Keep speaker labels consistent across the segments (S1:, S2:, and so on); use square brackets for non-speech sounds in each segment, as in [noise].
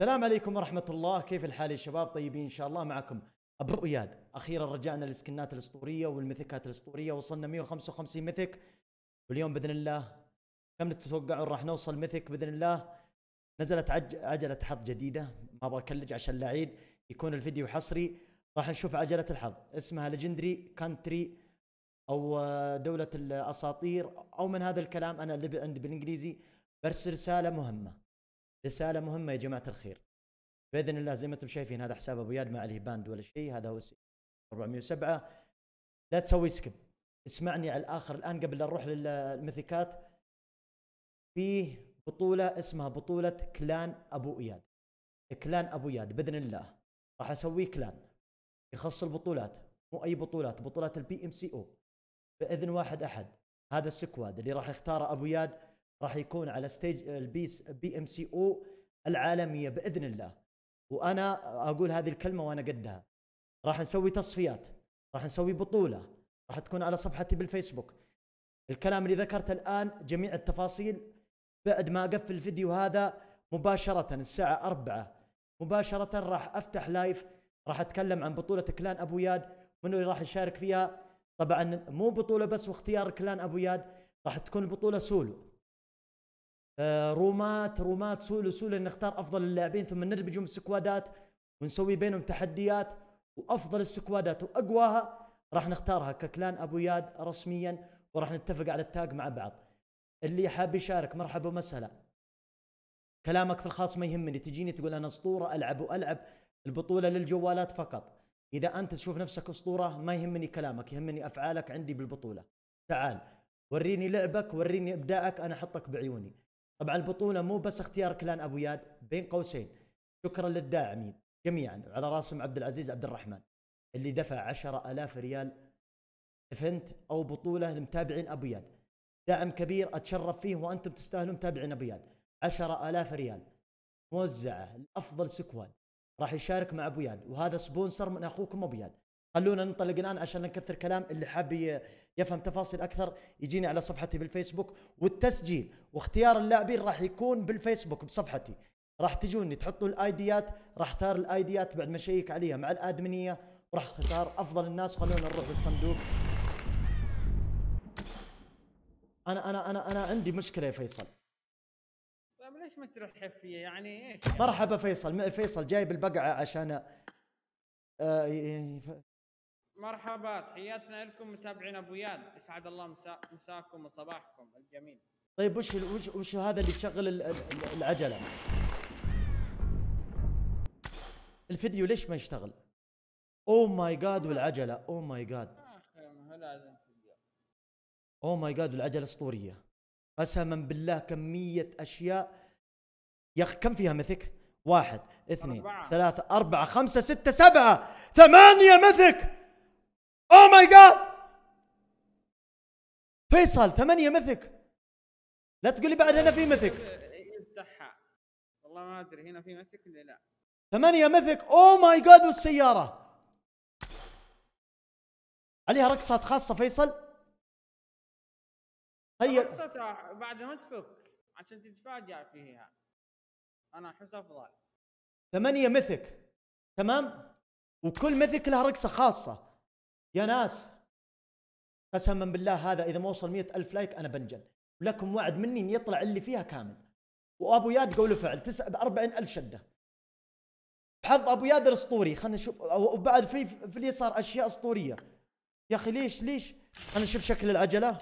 S1: السلام عليكم ورحمة الله كيف الحال يا شباب طيبين إن شاء الله معكم أبو إياد أخيرا رجعنا للسكنات الأسطورية والمثكات الأسطورية وصلنا 155 مثك واليوم بإذن الله كم تتوقعون راح نوصل مثك بإذن الله نزلت عج... عجلة حظ جديدة ما أبغى أكلج عشان لا عيد يكون الفيديو حصري راح نشوف عجلة الحظ اسمها ليجندري كانتري أو دولة الأساطير أو من هذا الكلام أنا اللي عندي بالإنجليزي برسل رسالة مهمة رساله مهمه يا جماعه الخير باذن الله زي ما انتم شايفين هذا حساب ابو ياد ما عليه باند ولا شيء هذا هو 407 لا تسوي سكيب اسمعني على الاخر الان قبل لا نروح للميثيكات فيه بطوله اسمها بطوله كلان ابو اياد كلان ابو اياد باذن الله راح اسوي كلان يخص البطولات مو اي بطولات بطولات البي ام سي او باذن واحد احد هذا السكواد اللي راح يختاره ابو اياد راح يكون على ستيج البيس بي ام سي او العالميه باذن الله وانا اقول هذه الكلمه وانا قدها راح نسوي تصفيات راح نسوي بطوله راح تكون على صفحتي بالفيسبوك الكلام اللي ذكرته الان جميع التفاصيل بعد ما اقفل الفيديو هذا مباشره الساعه 4 مباشره راح افتح لايف راح اتكلم عن بطوله كلان ابو ياد منو اللي راح يشارك فيها طبعا مو بطوله بس واختيار كلان ابو ياد راح تكون البطوله سولو آه، رومات رومات سولو سولو نختار افضل اللاعبين ثم نربجهم سكوادات ونسوي بينهم تحديات وافضل السكوادات واقواها راح نختارها ككلان ابو ياد رسميا وراح نتفق على التاج مع بعض اللي حاب يشارك مرحبا ومسهلا كلامك في الخاص ما يهمني تجيني تقول انا اسطوره العب والعب البطوله للجوالات فقط اذا انت تشوف نفسك اسطوره ما يهمني كلامك يهمني افعالك عندي بالبطوله تعال وريني لعبك وريني ابداعك انا احطك بعيوني طبعا البطوله مو بس اختيار كلان ابو ياد بين قوسين شكرا للداعمين جميعا على راسهم عبد العزيز عبد الرحمن اللي دفع 10000 ريال ايفنت او بطوله لمتابعين ابو ياد دعم كبير اتشرف فيه وانتم تستاهلون متابعين ابو ياد 10000 ريال موزعه لافضل سكواد راح يشارك مع ابو ياد وهذا سبونسر من اخوكم ابو ياد خلونا ننطلق الان عشان نكثر كلام اللي حاب يفهم تفاصيل اكثر يجيني على صفحتي بالفيسبوك والتسجيل واختيار اللاعبين راح يكون بالفيسبوك بصفحتي راح تجوني تحطوا الايديات راح اختار الايديات بعد ما اشيك عليها مع الادمنيه وراح اختار افضل الناس خلونا نروح للصندوق انا انا انا انا عندي مشكله يا فيصل
S2: طيب ليش ما تروح حفيه يعني ايش
S1: مرحبا فيصل فيصل جايب البقعه عشان آه
S2: مرحبا تحياتنا لكم متابعين ابو ياد اسعد الله مسا... مساكم
S1: وصباحكم الجميل طيب وش وش وش هذا اللي شغل ال... العجله الفيديو ليش ما يشتغل او ماي جاد والعجله او ماي جاد لازم او ماي جاد والعجله اسطوريه قسما بالله كميه اشياء يا اخي كم فيها مثك واحد اثنين أربعة. ثلاثة أربعة خمسة ستة سبعة ثمانية مثك او ماي جاد فيصل ثمانية مثك لا تقول لي بعد هنا في مثك يفتحها
S2: والله ما ادري هنا في مثك ولا لا
S1: ثمانية مثك او ماي جاد والسيارة
S3: عليها رقصات خاصة فيصل
S1: هيا
S2: رقصتها بعد ما تفك عشان تتفاجأ فيها انا احس افضل
S1: ثمانية مثك تمام وكل مثك لها رقصة خاصة يا ناس قسما بالله هذا اذا ما وصل مئة الف لايك انا بنجن ولكم وعد مني ان يطلع اللي فيها كامل وابو ياد قول فعل تسعة ب 40000 شده حظ ابو ياد الاسطوري خلينا نشوف وبعد في في اليسار اشياء اسطوريه يا اخي ليش ليش خلينا نشوف شكل العجله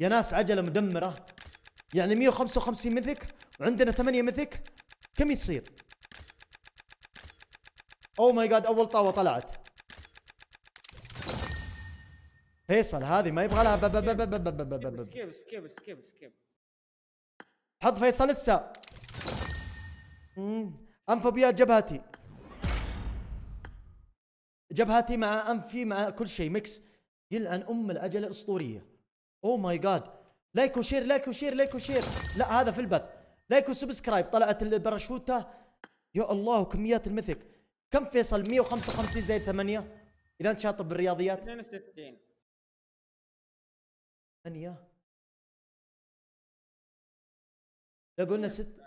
S1: يا ناس عجله مدمره يعني 155 مثك وعندنا 8 مثك كم يصير او ماي جاد اول طاوه طلعت فيصل هذه ما يبغى لها
S2: سكيب سكيب سكيب سكيب
S1: حط فيصل لسه انفوبيا جبهتي جبهتي مع انفي مع كل شيء ميكس يلعن ام العجله الاسطوريه او ماي جاد لايك وشير لايك وشير لايك وشير لا هذا في البث لايك وسبسكرايب طلعت الباراشوته يا الله كميات المثك كم فيصل 155 زائد 8 اذا انت شاطر بالرياضيات
S3: 62 من لو قلنا ست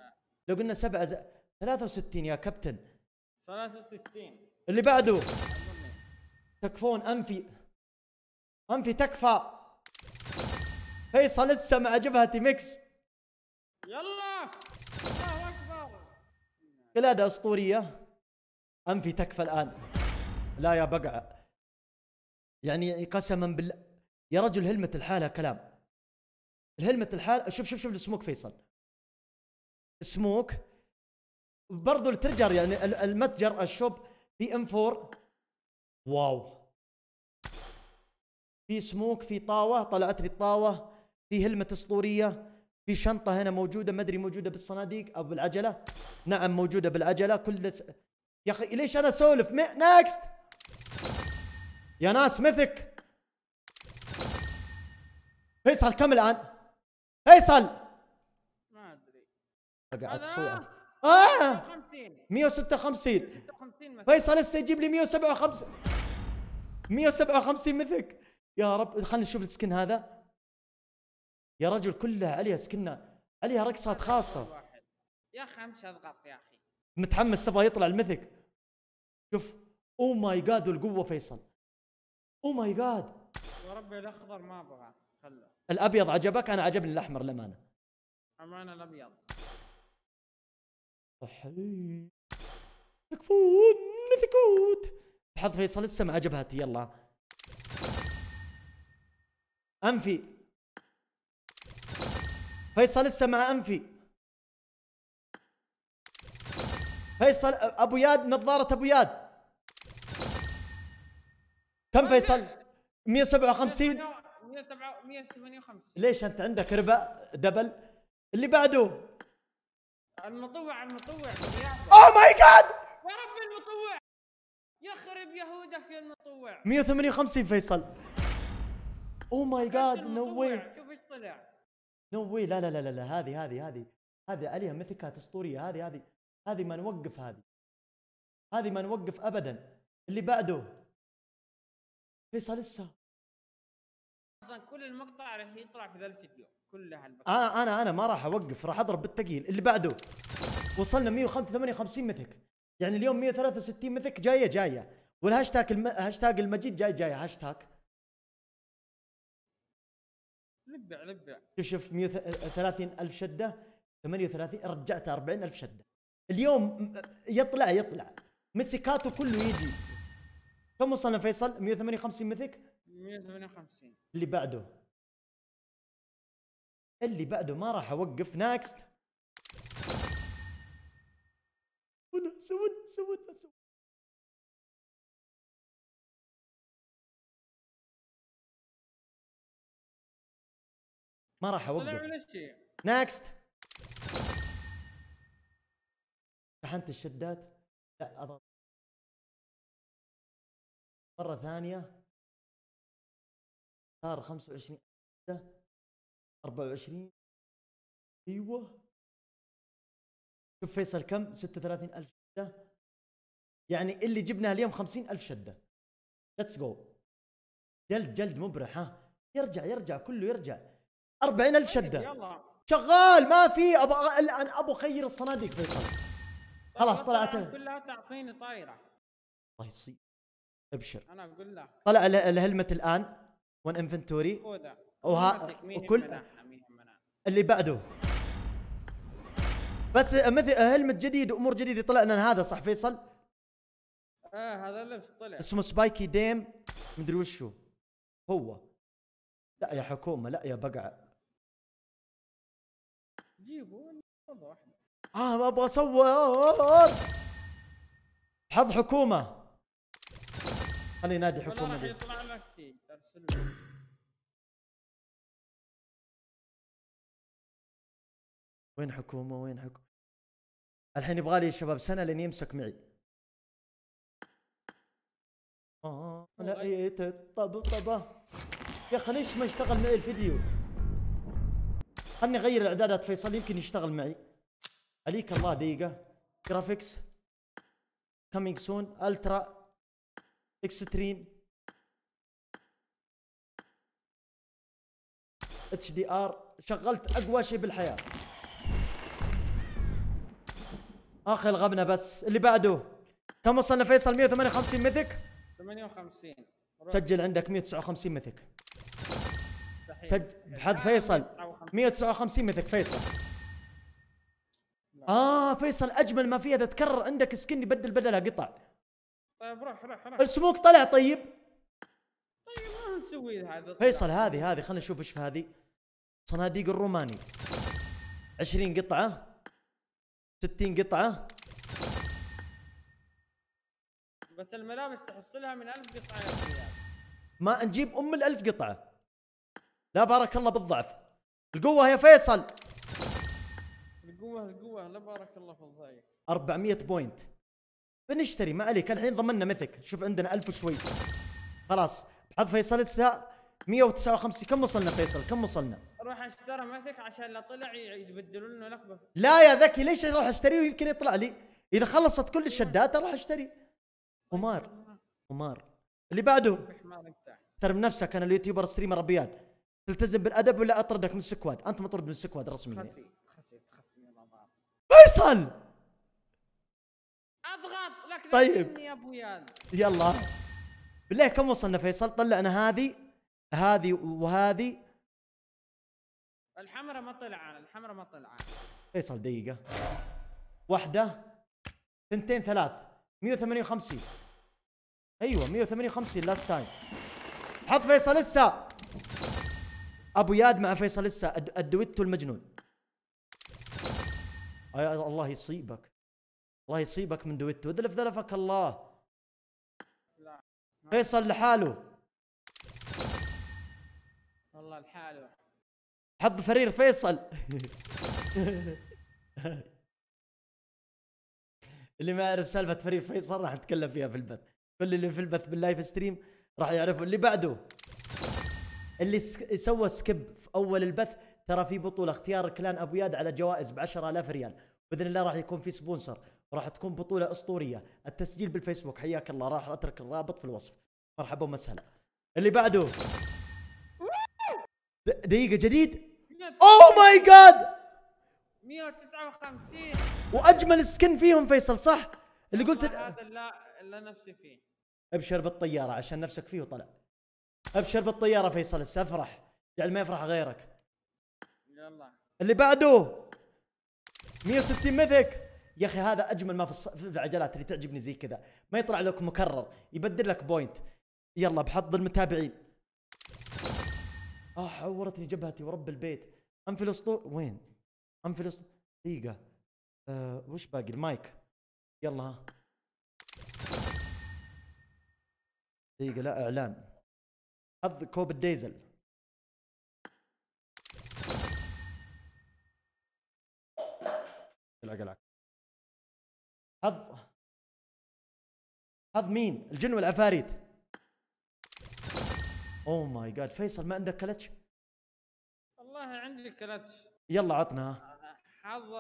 S1: لو قلنا سبعة ز... 63 يا كابتن
S3: 63
S1: اللي بعده تكفون انفي انفي تكفى فيصل لسه مع جبهتي ميكس
S2: يلا الله
S1: اكبر قلادة اسطورية انفي تكفى الان لا يا بقعة يعني قسما بالله يا رجل هلمة الحالة كلام الهلمة الحالة شوف شوف شوف السموك فيصل سموك برضو الترجر يعني المتجر الشوب في ام 4 واو في سموك في طاوه طلعت لي الطاوه في هلمه اسطوريه في شنطه هنا موجوده ما ادري موجوده بالصناديق او بالعجله نعم موجوده بالعجله كل يا اخي ليش انا اسولف نكست يا ناس مثك فيصل كم الان؟ فيصل ما ادري قاعد صوره اه 156 156 فيصل لسه يجيب لي 157 157 مثلك يا رب خلينا نشوف السكن هذا يا رجل كلها عليها سكنه عليها رقصات خاصه
S2: يا اخي امشي اضغط يا اخي
S1: متحمس تبغى يطلع المثك شوف او oh ماي جاد والقوه فيصل او ماي جاد
S2: يا ربي الاخضر ما ابغى خله
S1: الابيض عجبك انا عجبني الاحمر للامانه
S2: امانه الابيض
S1: صحيح يكفون
S3: نثكوت
S1: بحظ فيصل لسه ما عجبهاتي يلا انفي فيصل لسه مع انفي فيصل ابو ياد نظاره ابو ياد كم فيصل 157
S2: 107 158
S1: ليش انت عندك ربع دبل اللي بعده
S2: المطوع المطوع اوه ماي جاد يا رب المطوع يخرب يهودك يا المطوع
S1: 158 فيصل اوه ماي جاد نو واي
S2: شوف ايش طلع
S1: نو واي لا لا لا لا هذه هذه هذه هذه عليها مثكات اسطوريه هذه هذه هذه ما نوقف هذه هذه ما نوقف ابدا اللي بعده فيصل لسه
S3: اصلا كل
S2: المقطع راح يطلع في ذا الفيديو كلها البقى.
S1: انا آه، آه، انا انا ما راح اوقف راح اضرب بالثقيل اللي بعده وصلنا 158 مثك يعني اليوم 163 مثك جايه جايه والهاشتاج الم... هاشتاج المجيد جاي جاي هاشتاج
S2: لبع لبع
S1: شوف شوف 130 الف شده 38 رجعت 40 الف شده اليوم يطلع يطلع مسكاته كله يجي كم وصلنا فيصل 158 مثك
S2: 158
S1: اللي بعده اللي بعده ما راح اوقف نكست
S3: ونس ونس ونس ما راح اوقف ناكست شحنت الشدات لا اضغط مره ثانيه صار 25 24 ايوه
S1: شوف فيصل كم 36 ألف شدة يعني اللي جبناه اليوم 50 ألف شدة ليتس جو جلد جلد مبرح ها يرجع يرجع كله يرجع 40 ألف طيب، شدة يلا شغال ما في ابغى الان ابغى اغير الصناديق فيصل طيب، خلاص طلعت
S2: كلها تعطيني طايره الله
S1: يصير ابشر انا اقول له طلع الهلمت الان وان انفنتوري وها وكل اللي بعده بس مثل هلمت جديد وامور جديده طلع لنا هذا صح فيصل؟
S2: اه هذا اللبس طلع
S3: اسمه
S1: سبايكي ديم مدري وشو هو لا يا حكومه لا يا بقع
S2: جيبوا
S1: اه ابغى اصور آه، آه، آه. حظ حكومه خلي نادي حكومة راح يطلع شيء ارسل
S3: وين حكومه وين حكومه
S1: الحين يبغى لي شباب سنه لين يمسك معي آه لقيت الطبطبه يا اخي ليش ما اشتغل معي الفيديو خلني اغير الاعدادات فيصل يمكن يشتغل معي عليك الله دقيقه جرافيكس كامينج سون الترا اكستريم اتش دي ار شغلت اقوى شيء بالحياه اخي الغبنا بس اللي بعده كم وصلنا فيصل 158 ميثك
S2: 58 سجل عندك
S1: 159 ميثك سجل بحد فيصل 159 ميثك فيصل اه فيصل اجمل ما فيها تتكرر عندك سكن يبدل بدلها قطع
S2: طيب روح روح
S1: روح السموك طلع طيب
S2: طيب ما نسوي هذا فيصل هذه
S1: هذه خلينا نشوف ايش في هذه صناديق الروماني 20 قطعة 60 قطعة
S2: بس الملابس تحصلها من 1000 قطعة يا
S1: ما نجيب ام ال 1000 قطعة لا بارك الله بالضعف القوة يا فيصل
S2: القوة القوة لا بارك الله في الضعيف
S1: 400 بوينت بنشتري ما عليك الحين ضمننا مثك شوف عندنا 1000 وشوي خلاص بحظ فيصل لسه 159 كم وصلنا فيصل كم وصلنا
S2: روح اشترى مثك عشان لا طلع يبدلون له لقبه
S1: لا يا ذكي ليش اروح اشتريه ويمكن يطلع لي اذا خلصت كل الشدات اروح اشتري قمار قمار اللي بعده ترم نفسك انا اليوتيوبر ستريمر ابيض تلتزم بالادب ولا اطردك من السكواد انت مطرد من السكواد رسميا خسي خسي خسي فيصل اضغط لك طيب يا ابويا يلا بالله كم وصلنا فيصل طلعنا هذه هذه وهذه
S2: الحمراء ما طلع الحمراء ما طلع
S1: فيصل دقيقة واحدة ثنتين ثلاث 158 ايوه 158 لاست تايم حط فيصل لسه ابو ياد مع فيصل لسه الدويتو المجنون الله يصيبك الله يصيبك من دويتو اذلف ذلفك الله فيصل لحاله
S2: والله لحاله
S1: حب فرير فيصل [laughs] اللي ما يعرف سالفه فرير فيصل راح نتكلم فيها في البث كل اللي في البث باللايف ستريم راح يعرفوا اللي بعده اللي سوى سكيب في اول البث ترى في بطوله اختيار كلان ابو ياد على جوائز ب 10000 ريال باذن الله راح يكون في سبونسر راح تكون بطوله اسطوريه التسجيل بالفيسبوك حياك الله راح اترك الرابط في الوصف مرحبا ومسهلا اللي بعده دقيقه جديد اوه ماي جاد
S2: 159
S1: واجمل سكن فيهم فيصل صح اللي قلت هذا
S2: لا لا نفسي فيه
S1: ابشر بالطياره عشان نفسك فيه وطلع ابشر بالطياره فيصل افرح جعل ما يفرح غيرك يلا اللي بعده 160 مثك يا اخي هذا اجمل ما في, الص... في العجلات اللي تعجبني زي كذا ما يطلع لك مكرر يبدل لك بوينت يلا بحظ المتابعين اه عورتني جبهتي ورب البيت في اسطو وين في اسطو دقيقه أه وش باقي المايك يلا ها دقيقه لا اعلان حظ كوب الديزل
S3: العقلعك حظ حظ مين؟ الجن
S1: والعفاريت اوه ماي جاد oh فيصل ما عندك كلتش؟
S2: والله عندي كلتش
S1: يلا عطنا
S2: حظ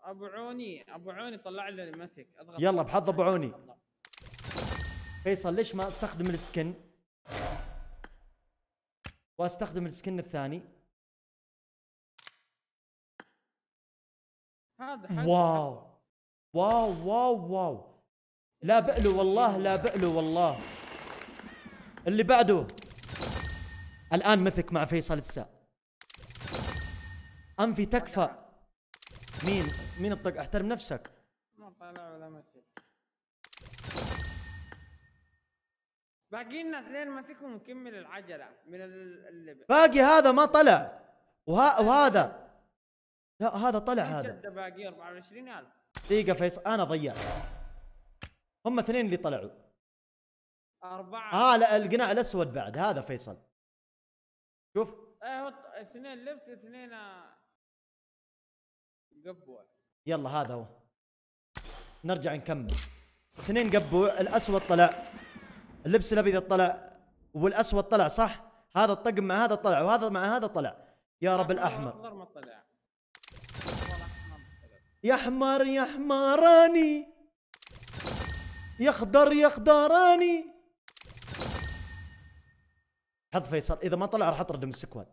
S2: ابو عوني ابو عوني طلع لي مسك اضغط يلا بحظ ابو عوني
S1: فيصل ليش ما استخدم السكن؟ واستخدم السكن الثاني
S3: هذا واو
S1: واو واو واو لا بقلو والله لا بقلو والله اللي بعده الآن مثك مع فيصل السا أنفي تكفى مين مين الطق احترم نفسك
S2: ما طالع ولا مثل باقي لنا اثنين ماسكهم نكمل العجله من اللي
S1: باقي هذا ما طلع وه... وهذا لا هذا طلع هذا
S2: باقي 24000
S1: دقيقة فيصل انا ضيعت هم اثنين اللي طلعوا
S2: أربعة
S3: اه لا القناع
S1: الأسود بعد هذا فيصل شوف
S2: ايه اثنين لبس اثنين آه، قبوع
S1: يلا هذا هو نرجع نكمل اثنين قبوع الأسود طلع اللبس الأبيض طلع والأسود طلع صح هذا الطقم مع هذا طلع وهذا مع هذا طلع يا رب الأحمر ما طلع يا حمار يا حماراني يا خضر يا خضراني حظ فيصل اذا ما طلع راح اطرد من السكواد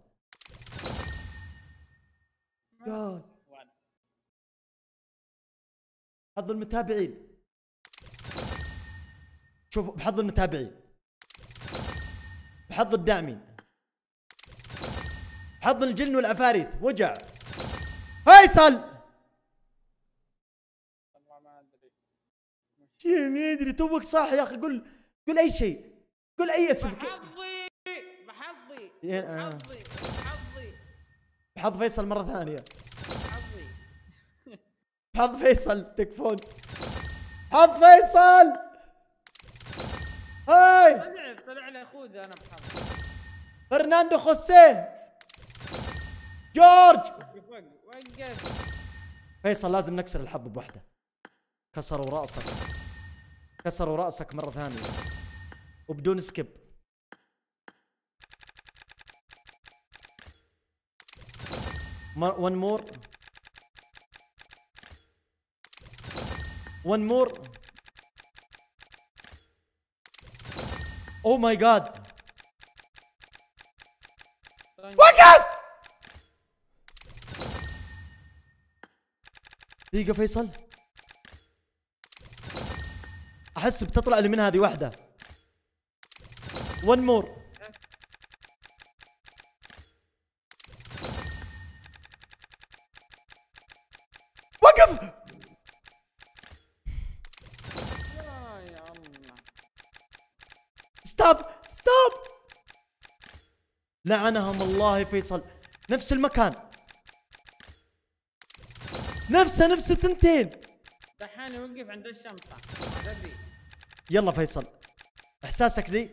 S1: حظ المتابعين شوف بحظ المتابعين بحظ الداعمين بحظ الجن والعفاريت وجع فيصل شيء ما ادري توك صاحي يا اخي قول قول اي شيء قول اي اسم
S2: بحظي بحظي بحظي
S1: آه. بحظي بحظ فيصل مره ثانيه بحظي بحظ فيصل تكفون حظ فيصل هاي
S2: طلع طلع لي خود انا بحظ
S1: فرناندو خوسيه جورج
S2: وقف
S1: فيصل لازم نكسر الحظ بوحده كسروا راسك كسروا راسك مره ثانيه وبدون سكيب ون مور ون مور او ماي جاد وقف دقيقة فيصل احس بتطلع لي من هذه واحده ون مور وقف ستوب ستوب لعنهم الله فيصل نفس المكان نفسه نفس الثنتين
S2: دحين وقف عند الشنطه
S1: يلا فيصل احساسك زي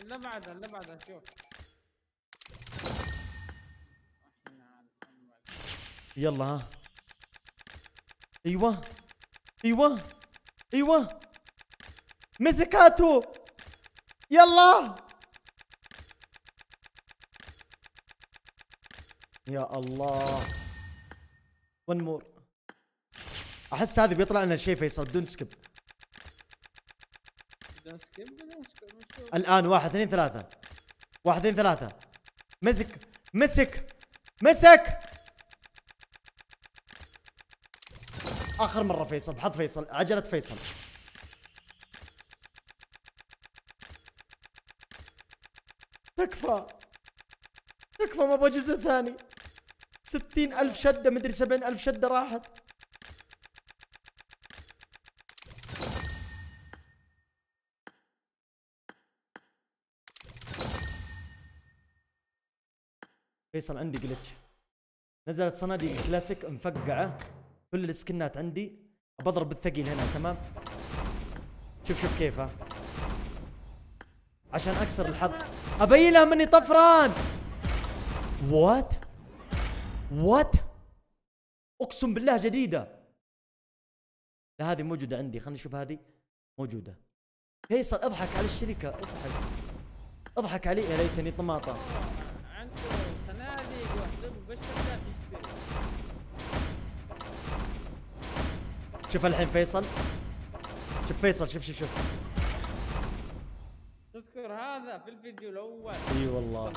S2: اللي بعدها اللي بعدها شوف
S1: يلا ها ايوه ايوه ايوه ميثكاتو يلا يا الله ون مور احس هذا بيطلع لنا شيء فيصل بدون سكيب
S2: سكيب الان
S1: واحد اثنين ثلاثة واحد اثنين ثلاثة مسك مسك مسك اخر مرة فيصل بحط فيصل عجلة فيصل تكفى تكفى ما ابغى جزء ثاني ستين ألف شدة مدري سبعين ألف شدة راحت فيصل عندي جلتش نزلت صناديق الكلاسيك مفقعه كل السكنات عندي بضرب بالثقيل هنا تمام شوف شوف كيفه عشان اكسر الحظ ابين لهم اني طفران وات وات اقسم بالله جديده لا هذه موجوده عندي خلينا نشوف هذه موجوده فيصل اضحك على الشركه اضحك اضحك علي يا ليتني طماطه شوف الحين فيصل شوف فيصل شوف شوف شوف تذكر هذا في الفيديو الاول اي والله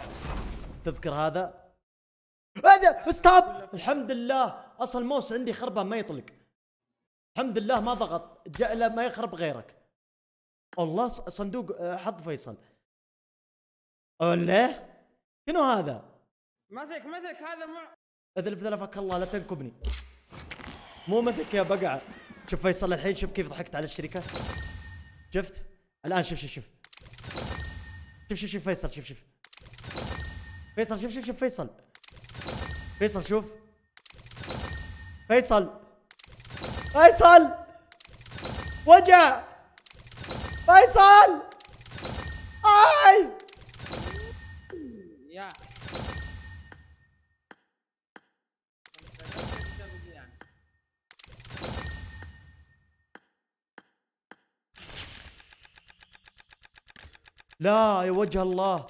S1: تذكر هذا هذا ستوب الحمد لله اصل الموس عندي خربان ما يطلق الحمد لله ما ضغط جاء ما يخرب غيرك الله صندوق آه، حظ فيصل الله شنو هذا؟
S2: مسك مسك هذا مع
S1: اذلف ذلفك الله لا تنكبني مو مثلك يا بقعه شوف فيصل الحين شوف كيف ضحكت على الشركه شفت الان شوف شوف شوف شوف شوف شوف فيصل شوف شوف فيصل شوف شوف شوف فيصل فيصل شوف فيصل فيصل وجع فيصل لا يا وجه الله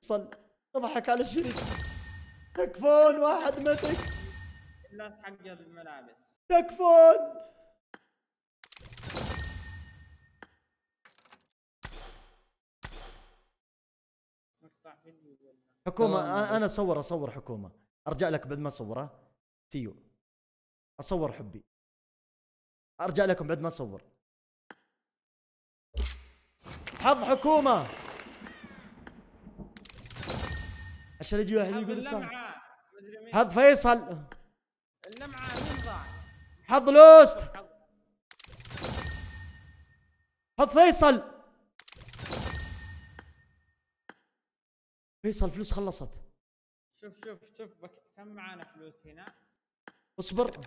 S1: صل اضحك على الشريك تكفون واحد متك
S2: الناس حق الملابس
S1: تكفون حكومه انا اصور اصور حكومه ارجع لك بعد ما اصوره سيو اصور حبي ارجع لكم بعد ما اصور حظ حكومه عشان يجي واحد يقول السلام حظ فيصل اللمعه حظ لوست حظ فيصل فيصل الفلوس خلصت
S2: شوف شوف شوف بك كم معانا فلوس هنا
S1: اصبر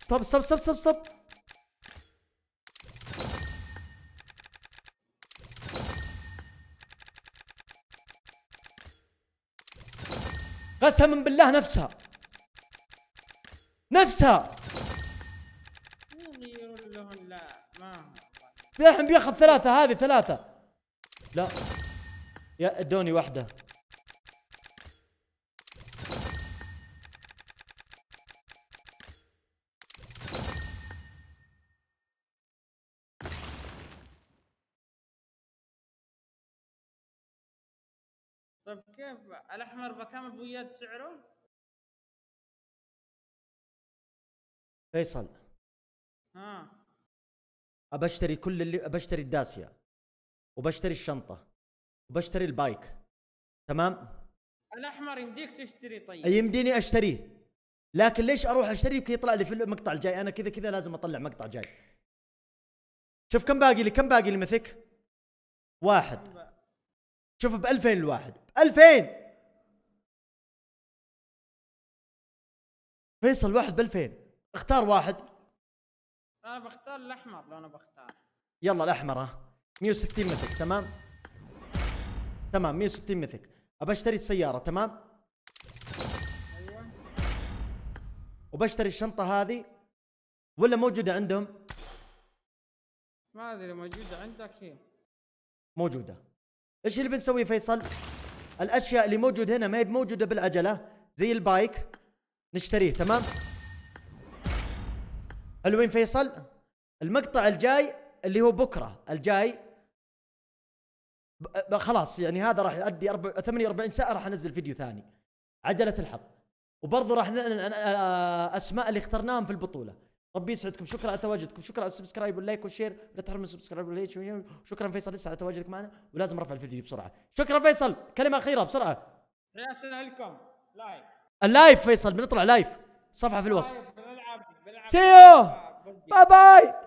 S1: ستوب ستوب ستوب ستوب ستوب قسما بالله نفسها نفسها الحين بياخذ ثلاثة هذه ثلاثة لا يا ادوني واحدة
S3: طيب كيف الاحمر بكم ابو اياد سعره؟ فيصل ها ابشتري كل اللي ابشتري الداسيا
S1: وبشتري الشنطه وبشتري البايك تمام
S2: الاحمر يمديك
S1: تشتري طيب يمديني اشتريه لكن ليش اروح اشتري يمكن يطلع لي في المقطع الجاي انا كذا كذا لازم اطلع مقطع جاي شوف كم باقي لي كم باقي لي مثك واحد شوف ب 2000 الواحد ب 2000
S3: فيصل واحد ب 2000 اختار واحد
S2: انا بختار الاحمر لو انا بختار
S1: يلا الاحمر ها 160 مثل تمام تمام 160 مثل ابى اشتري السياره تمام ايوه وبشتري الشنطه هذه ولا موجوده عندهم
S2: ما ادري موجوده عندك هي
S1: موجوده ايش اللي بنسويه فيصل الاشياء اللي موجود هنا ما هي موجوده بالعجله زي البايك نشتريه تمام حلوين فيصل المقطع الجاي اللي هو بكره الجاي خلاص يعني هذا راح يؤدي 48 ساعه راح انزل فيديو ثاني عجله الحظ وبرضه راح نعلن عن آه، آه، اسماء اللي اخترناهم في البطوله ربي يسعدكم شكرا على تواجدكم شكرا على السبسكرايب واللايك والشير لا تحرم السبسكرايب واللايك شكرا فيصل لسه على تواجدك معنا ولازم ارفع الفيديو بسرعه شكرا فيصل كلمه اخيره بسرعه
S2: تحياتنا لكم
S1: لايف اللايف فيصل بنطلع لايف صفحه في الوصف See
S3: you. Bye bye.